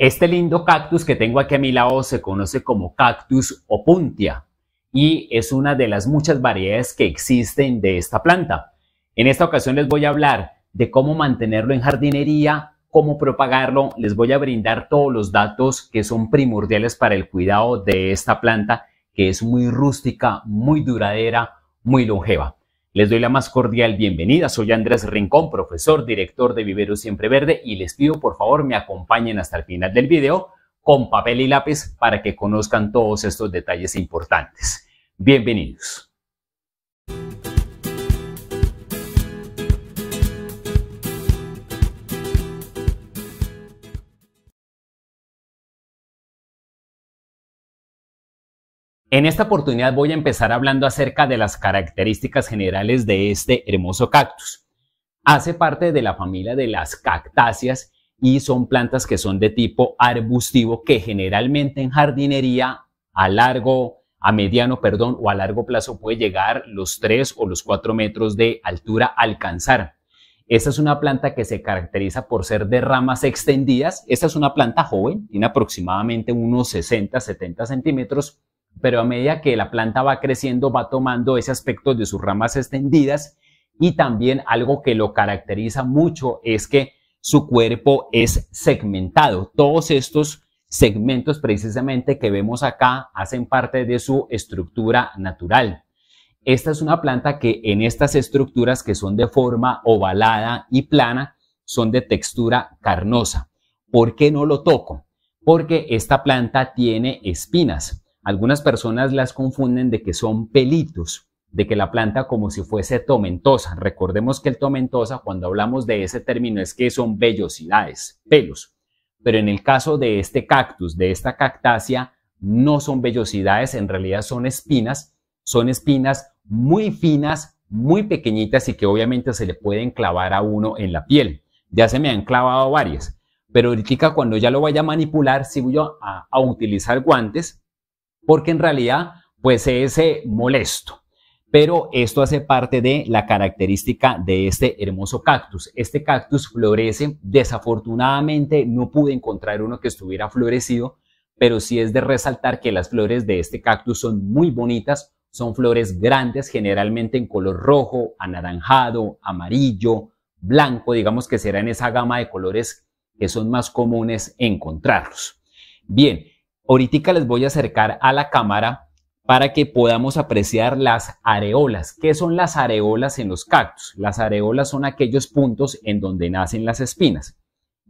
Este lindo cactus que tengo aquí a mi lado se conoce como cactus opuntia y es una de las muchas variedades que existen de esta planta. En esta ocasión les voy a hablar de cómo mantenerlo en jardinería, cómo propagarlo. Les voy a brindar todos los datos que son primordiales para el cuidado de esta planta que es muy rústica, muy duradera, muy longeva. Les doy la más cordial bienvenida. Soy Andrés Rincón, profesor, director de Vivero Siempre Verde y les pido por favor me acompañen hasta el final del video con papel y lápiz para que conozcan todos estos detalles importantes. Bienvenidos. En esta oportunidad voy a empezar hablando acerca de las características generales de este hermoso cactus. Hace parte de la familia de las cactáceas y son plantas que son de tipo arbustivo que generalmente en jardinería a largo, a mediano, perdón, o a largo plazo puede llegar los 3 o los 4 metros de altura a alcanzar. Esta es una planta que se caracteriza por ser de ramas extendidas. Esta es una planta joven, tiene aproximadamente unos 60, 70 centímetros pero a medida que la planta va creciendo va tomando ese aspecto de sus ramas extendidas y también algo que lo caracteriza mucho es que su cuerpo es segmentado. Todos estos segmentos precisamente que vemos acá hacen parte de su estructura natural. Esta es una planta que en estas estructuras que son de forma ovalada y plana son de textura carnosa. ¿Por qué no lo toco? Porque esta planta tiene espinas. Algunas personas las confunden de que son pelitos, de que la planta como si fuese tomentosa. Recordemos que el tomentosa, cuando hablamos de ese término, es que son vellosidades, pelos. Pero en el caso de este cactus, de esta cactácea, no son vellosidades, en realidad son espinas, son espinas muy finas, muy pequeñitas y que obviamente se le pueden clavar a uno en la piel. Ya se me han clavado varias, pero ahorita cuando ya lo vaya a manipular, si voy a utilizar guantes, porque en realidad pues es eh, molesto. Pero esto hace parte de la característica de este hermoso cactus. Este cactus florece, desafortunadamente no pude encontrar uno que estuviera florecido, pero sí es de resaltar que las flores de este cactus son muy bonitas, son flores grandes, generalmente en color rojo, anaranjado, amarillo, blanco, digamos que será en esa gama de colores que son más comunes encontrarlos. Bien, Ahorita les voy a acercar a la cámara para que podamos apreciar las areolas. ¿Qué son las areolas en los cactus? Las areolas son aquellos puntos en donde nacen las espinas.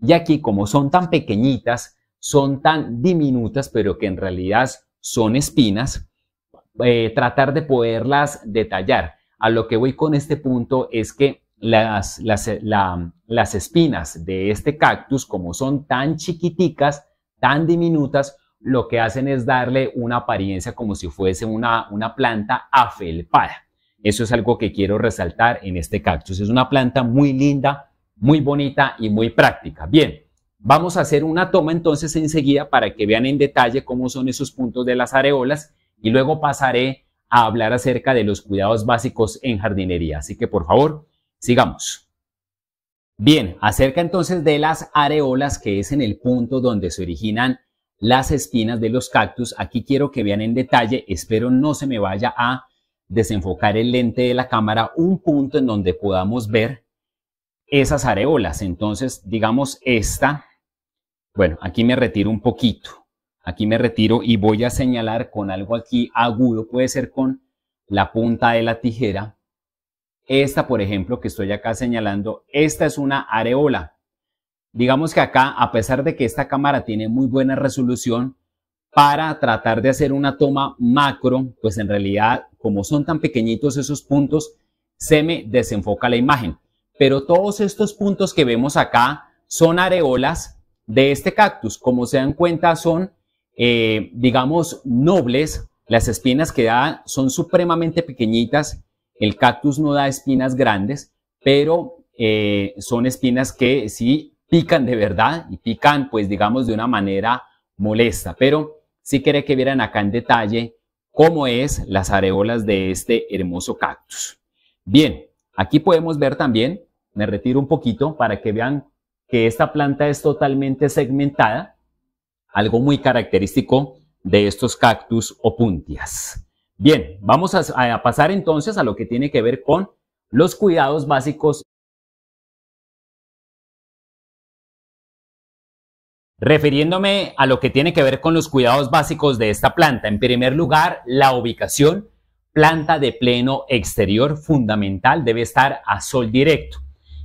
Y aquí, como son tan pequeñitas, son tan diminutas, pero que en realidad son espinas, eh, tratar de poderlas detallar. A lo que voy con este punto es que las, las, las espinas de este cactus, como son tan chiquiticas, tan diminutas, lo que hacen es darle una apariencia como si fuese una, una planta afelpada. Eso es algo que quiero resaltar en este cactus. Es una planta muy linda, muy bonita y muy práctica. Bien, vamos a hacer una toma entonces enseguida para que vean en detalle cómo son esos puntos de las areolas y luego pasaré a hablar acerca de los cuidados básicos en jardinería. Así que por favor, sigamos. Bien, acerca entonces de las areolas, que es en el punto donde se originan las espinas de los cactus. Aquí quiero que vean en detalle, espero no se me vaya a desenfocar el lente de la cámara, un punto en donde podamos ver esas areolas. Entonces, digamos esta, bueno, aquí me retiro un poquito, aquí me retiro y voy a señalar con algo aquí agudo, puede ser con la punta de la tijera. Esta, por ejemplo, que estoy acá señalando, esta es una areola. Digamos que acá, a pesar de que esta cámara tiene muy buena resolución, para tratar de hacer una toma macro, pues en realidad, como son tan pequeñitos esos puntos, se me desenfoca la imagen. Pero todos estos puntos que vemos acá son areolas de este cactus. Como se dan cuenta, son, eh, digamos, nobles. Las espinas que dan son supremamente pequeñitas. El cactus no da espinas grandes, pero eh, son espinas que sí pican de verdad y pican, pues digamos, de una manera molesta, pero sí quería que vieran acá en detalle cómo es las areolas de este hermoso cactus. Bien, aquí podemos ver también, me retiro un poquito para que vean que esta planta es totalmente segmentada, algo muy característico de estos cactus o puntias. Bien, vamos a pasar entonces a lo que tiene que ver con los cuidados básicos refiriéndome a lo que tiene que ver con los cuidados básicos de esta planta. En primer lugar, la ubicación. Planta de pleno exterior fundamental debe estar a sol directo.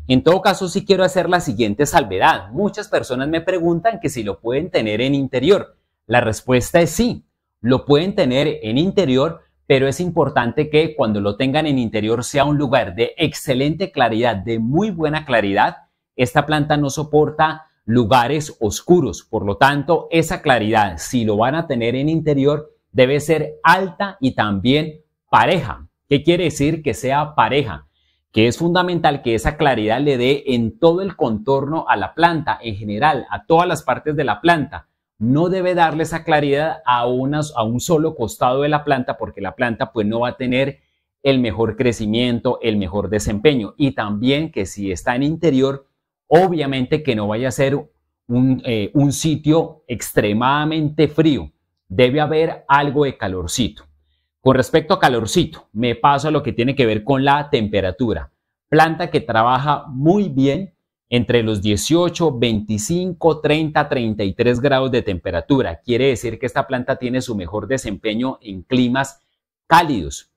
En todo caso, sí quiero hacer la siguiente salvedad. Muchas personas me preguntan que si lo pueden tener en interior. La respuesta es sí, lo pueden tener en interior, pero es importante que cuando lo tengan en interior sea un lugar de excelente claridad, de muy buena claridad. Esta planta no soporta lugares oscuros. Por lo tanto, esa claridad, si lo van a tener en interior, debe ser alta y también pareja. ¿Qué quiere decir que sea pareja? Que es fundamental que esa claridad le dé en todo el contorno a la planta, en general, a todas las partes de la planta. No debe darle esa claridad a, unas, a un solo costado de la planta porque la planta pues no va a tener el mejor crecimiento, el mejor desempeño. Y también que si está en interior, Obviamente que no vaya a ser eh, un, sitio extremadamente frío, debe haber algo de calorcito. Con respecto a calorcito, me paso a lo que tiene que ver con la temperatura. Planta que trabaja muy bien entre los 18, 25, 30, 33 grados de temperatura. Quiere decir que esta planta tiene su mejor desempeño en climas cálidos.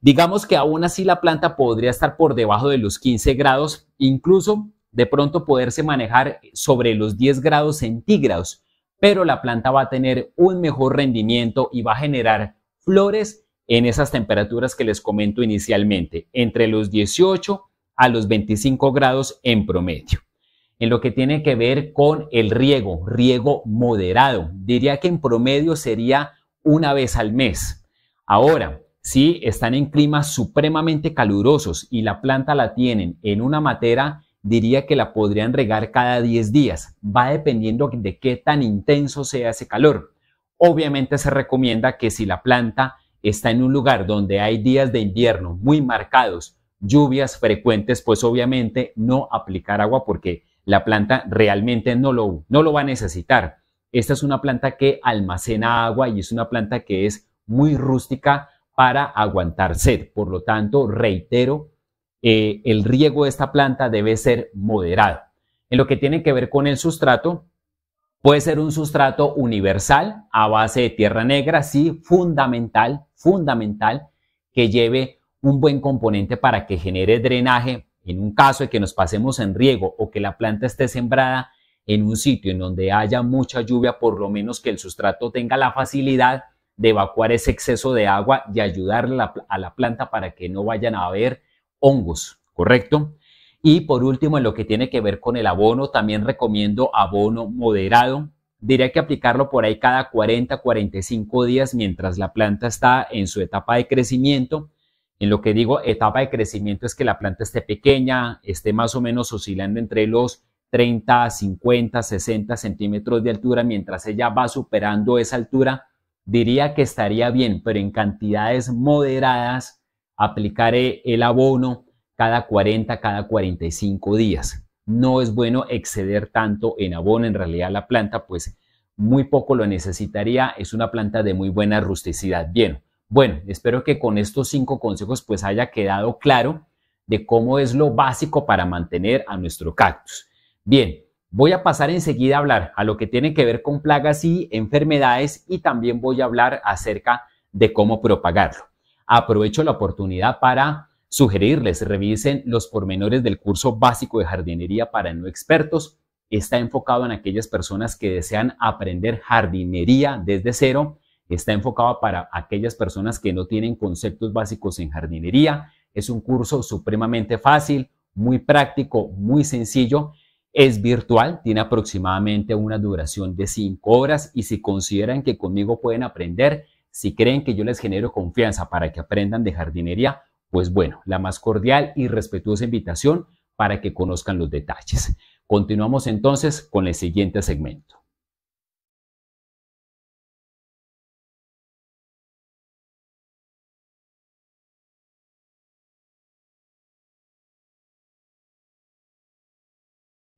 Digamos que aún así la planta podría estar por debajo de los 15 grados, incluso de pronto poderse manejar sobre los 10 grados centígrados, pero la planta va a tener un mejor rendimiento y va a generar flores en esas temperaturas que les comento inicialmente, entre los 18 a los 25 grados en promedio. En lo que tiene que ver con el riego, riego moderado, diría que en promedio sería una vez al mes. Ahora, si están en climas supremamente calurosos y la planta la tienen en una matera diría que la podrían regar cada 10 días. Va dependiendo de qué tan intenso sea ese calor. Obviamente se recomienda que si la planta está en un lugar donde hay días de invierno muy marcados, lluvias frecuentes, pues obviamente no aplicar agua porque la planta realmente no lo, no lo va a necesitar. Esta es una planta que almacena agua y es una planta que es muy rústica para aguantar sed. Por lo tanto, reitero eh, el riego de esta planta debe ser moderado. En lo que tiene que ver con el sustrato, puede ser un sustrato universal a base de tierra negra, sí, fundamental, fundamental, que lleve un buen componente para que genere drenaje en un caso de que nos pasemos en riego o que la planta esté sembrada en un sitio en donde haya mucha lluvia, por lo menos que el sustrato tenga la facilidad de evacuar ese exceso de agua y ayudarle a la planta para que no vayan a haber hongos, ¿correcto? Y por último, en lo que tiene que ver con el abono, también recomiendo abono moderado. Diría que aplicarlo por ahí cada 40, 45 días mientras la planta está en su etapa de crecimiento. En lo que digo etapa de crecimiento es que la planta esté pequeña, esté más o menos oscilando entre los 30, 50, 60 centímetros de altura. Mientras ella va superando esa altura, diría que estaría bien, pero en cantidades moderadas aplicaré eh, el abono cada 40, cada 45 días. No es bueno exceder tanto en abono, en realidad la planta pues muy poco lo necesitaría, es una planta de muy buena rusticidad. Bien, bueno, espero que con estos cinco consejos pues haya quedado claro de cómo es lo básico para mantener a nuestro cactus. Bien, voy a pasar enseguida a hablar a lo que tiene que ver con plagas y enfermedades y también voy a hablar acerca de cómo propagarlo aprovecho la oportunidad para sugerirles, revisen los pormenores del curso básico de jardinería para no expertos. Está enfocado en aquellas personas que desean aprender jardinería desde cero. Está enfocado para aquellas personas que no tienen conceptos básicos en jardinería. Es un curso supremamente fácil, muy práctico, muy sencillo. Es virtual, tiene aproximadamente una duración de cinco horas y si consideran que conmigo pueden aprender, si creen que yo les genero confianza para que aprendan de jardinería, pues bueno, la más cordial y respetuosa invitación para que conozcan los detalles. Continuamos entonces con el siguiente segmento.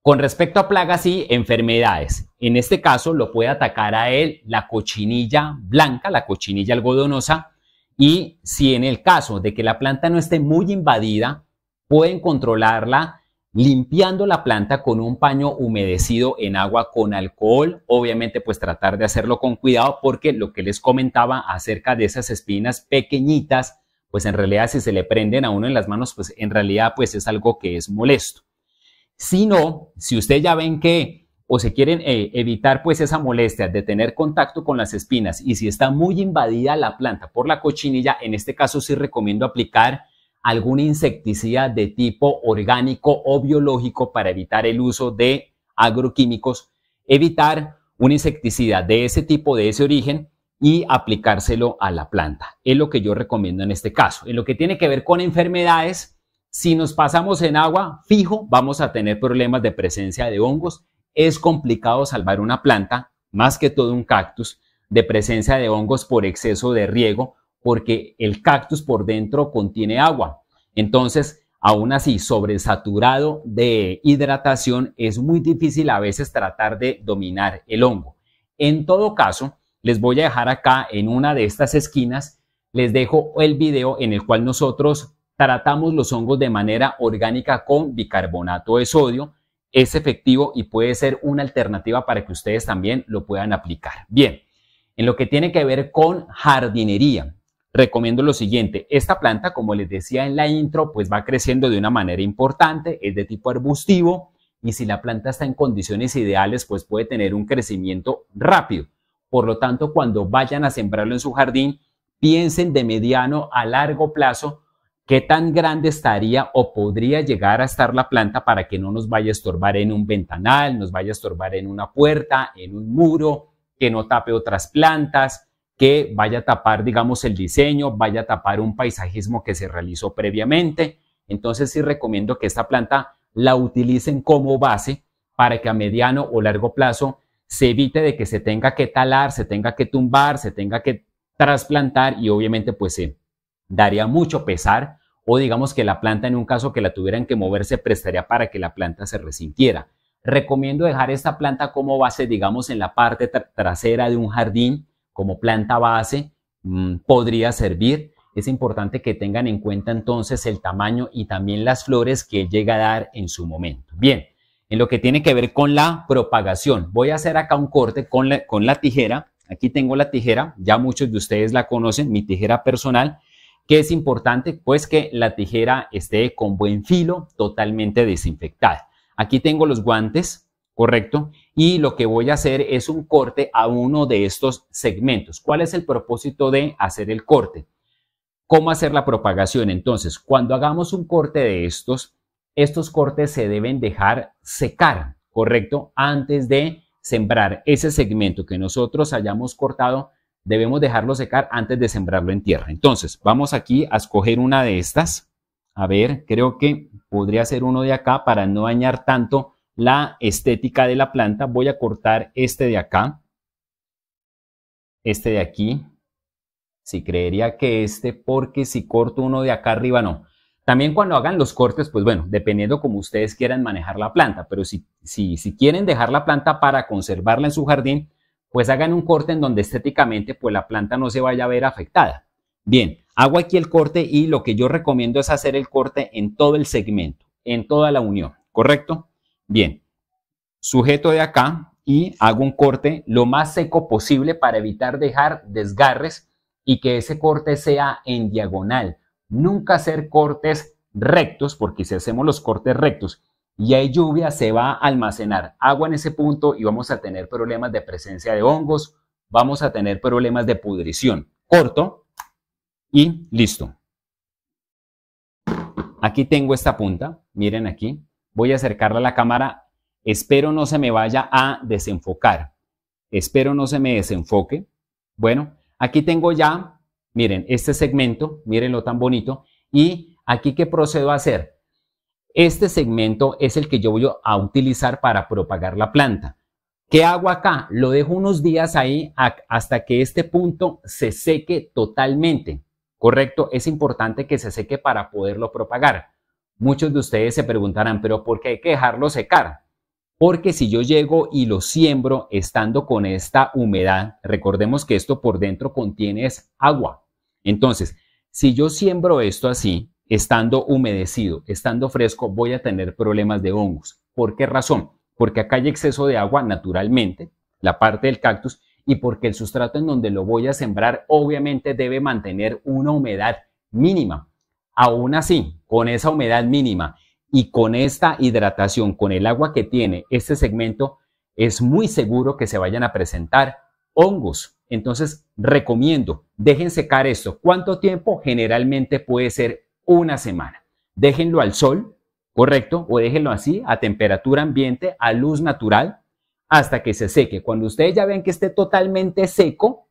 Con respecto a plagas y enfermedades, en este caso lo puede atacar a él la cochinilla blanca, la cochinilla algodonosa, y si en el caso de que la planta no esté muy invadida, pueden controlarla limpiando la planta con un paño humedecido en agua con alcohol. Obviamente, pues tratar de hacerlo con cuidado porque lo que les comentaba acerca de esas espinas pequeñitas, pues en realidad si se le prenden a uno en las manos, pues en realidad pues es algo que es molesto. Si no, si usted ya ven que o se quieren eh, evitar pues esa molestia de tener contacto con las espinas y si está muy invadida la planta por la cochinilla, en este caso sí recomiendo aplicar algún insecticida de tipo orgánico o biológico para evitar el uso de agroquímicos, evitar un insecticida de ese tipo, de ese origen y aplicárselo a la planta. Es lo que yo recomiendo en este caso. En lo que tiene que ver con enfermedades, si nos pasamos en agua, fijo, vamos a tener problemas de presencia de hongos. Es complicado salvar una planta, más que todo un cactus, de presencia de hongos por exceso de riego, porque el cactus por dentro contiene agua. Entonces, aún así, sobresaturado de hidratación, es muy difícil a veces tratar de dominar el hongo. En todo caso, les voy a dejar acá en una de estas esquinas, les dejo el video en el cual nosotros Tratamos los hongos de manera orgánica con bicarbonato de sodio. Es efectivo y puede ser una alternativa para que ustedes también lo puedan aplicar. Bien, en lo que tiene que ver con jardinería, recomiendo lo siguiente. Esta planta, como les decía en la intro, pues va creciendo de una manera importante, es de tipo arbustivo y si la planta está en condiciones ideales, pues puede tener un crecimiento rápido. Por lo tanto, cuando vayan a sembrarlo en su jardín, piensen de mediano a largo plazo ¿Qué tan grande estaría o podría llegar a estar la planta para que no nos vaya a estorbar en un ventanal, nos vaya a estorbar en una puerta, en un muro, que no tape otras plantas, que vaya a tapar, digamos, el diseño, vaya a tapar un paisajismo que se realizó previamente? Entonces sí recomiendo que esta planta la utilicen como base para que a mediano o largo plazo se evite de que se tenga que talar, se tenga que tumbar, se tenga que trasplantar y obviamente pues se daría mucho pesar o digamos que la planta en un caso que la tuvieran que moverse... prestaría para que la planta se resintiera. Recomiendo dejar esta planta como base, digamos, en la parte trasera de un jardín, como planta base, mm, podría servir. Es importante que tengan en cuenta entonces el tamaño y también las flores que llega a dar en su momento. Bien, en lo que tiene que ver con la propagación, voy a hacer acá un corte con la tijera. Aquí tengo la tijera, ya muchos de ustedes la conocen, mi tijera personal ¿Qué es importante pues que la tijera esté con buen filo, totalmente desinfectada. Aquí tengo los guantes, correcto, y lo que voy a hacer es un corte a uno de estos segmentos. ¿Cuál es el propósito de hacer el corte? ¿Cómo hacer la propagación? Entonces, cuando hagamos un corte de estos, estos cortes se deben dejar secar, correcto, antes de sembrar ese segmento que nosotros hayamos cortado debemos dejarlo secar antes de sembrarlo en tierra. Entonces, vamos aquí a escoger una de estas. A ver, creo que podría ser uno de acá para no dañar tanto la estética de la planta. Voy a cortar este de acá, este de aquí. Si creería que este, porque si corto uno de acá arriba, no. También cuando hagan los cortes, pues bueno, dependiendo como ustedes quieran manejar la planta, pero si, si, si quieren dejar la planta para conservarla en su jardín, pues hagan un corte en donde estéticamente pues la planta no se vaya a ver afectada. Bien, hago aquí el corte y lo que yo recomiendo es hacer el corte en todo el segmento, en toda la unión, ¿correcto? Bien, sujeto de acá y hago un corte lo más seco posible para evitar dejar desgarres y que ese corte sea en diagonal. Nunca hacer cortes rectos, porque si hacemos los cortes rectos y hay lluvia, se va a almacenar agua en ese punto y vamos a tener problemas de presencia de hongos, vamos a tener problemas de pudrición. Corto y listo. Aquí tengo esta punta, miren aquí, voy a acercarla a la cámara, espero no se me vaya a desenfocar, espero no se me desenfoque. Bueno, aquí tengo ya, miren, este segmento, lo tan bonito, y aquí qué procedo a hacer? Este segmento es el que yo voy a utilizar para propagar la planta. ¿Qué hago acá? Lo dejo unos días ahí hasta que este punto se seque totalmente. ¿Correcto? Es importante que se seque para poderlo propagar. Muchos de ustedes se preguntarán, pero ¿por qué hay que dejarlo secar? Porque si yo llego y lo siembro estando con esta humedad, recordemos que esto por dentro contiene agua. Entonces, si yo siembro esto así, estando humedecido, estando fresco, voy a tener problemas de hongos. ¿Por qué razón? Porque acá hay exceso de agua naturalmente, la parte del cactus, y porque el sustrato en donde lo voy a sembrar obviamente debe mantener una humedad mínima. Aún así, con esa humedad mínima y con esta hidratación, con el agua que tiene este segmento, es muy seguro que se vayan a presentar hongos. Entonces, recomiendo, dejen secar esto. ¿Cuánto tiempo? Generalmente puede ser una semana. Déjenlo al sol, correcto, o déjenlo así, a temperatura ambiente, a luz natural, hasta que se seque. Cuando ustedes ya ven que esté totalmente seco,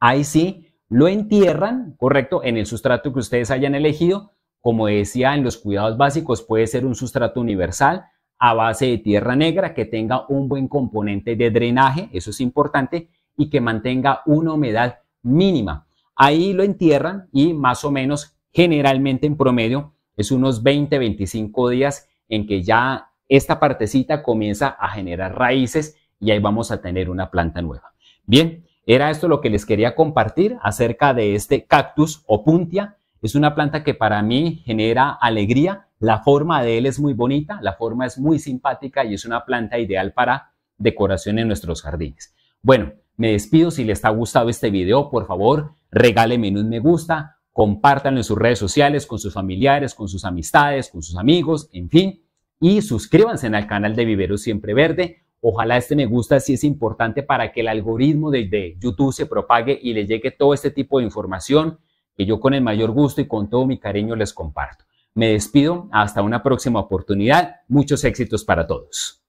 ahí sí lo entierran, correcto, en el sustrato que ustedes hayan elegido. Como decía en los cuidados básicos, puede ser un sustrato universal a base de tierra negra que tenga un buen componente de drenaje, eso es importante, y que mantenga una humedad mínima. Ahí lo entierran y más o menos generalmente en promedio es unos 20, 25 días en que ya esta partecita comienza a generar raíces y ahí vamos a tener una planta nueva. Bien, era esto lo que les quería compartir acerca de este cactus o puntia. Es una planta que para mí genera alegría. La forma de él es muy bonita, la forma es muy simpática y es una planta ideal para decoración en nuestros jardines. Bueno, me despido. Si les ha gustado este video, por favor, regálenme un me gusta, compártanlo en sus redes sociales, con sus familiares, con sus amistades, con sus amigos, en fin. Y suscríbanse al canal de Vivero Siempre Verde. Ojalá este me gusta si es importante para que el algoritmo de, YouTube se propague y les llegue todo este tipo de información que yo con el mayor gusto y con todo mi cariño les comparto. Me despido, hasta una próxima oportunidad. Muchos éxitos para todos.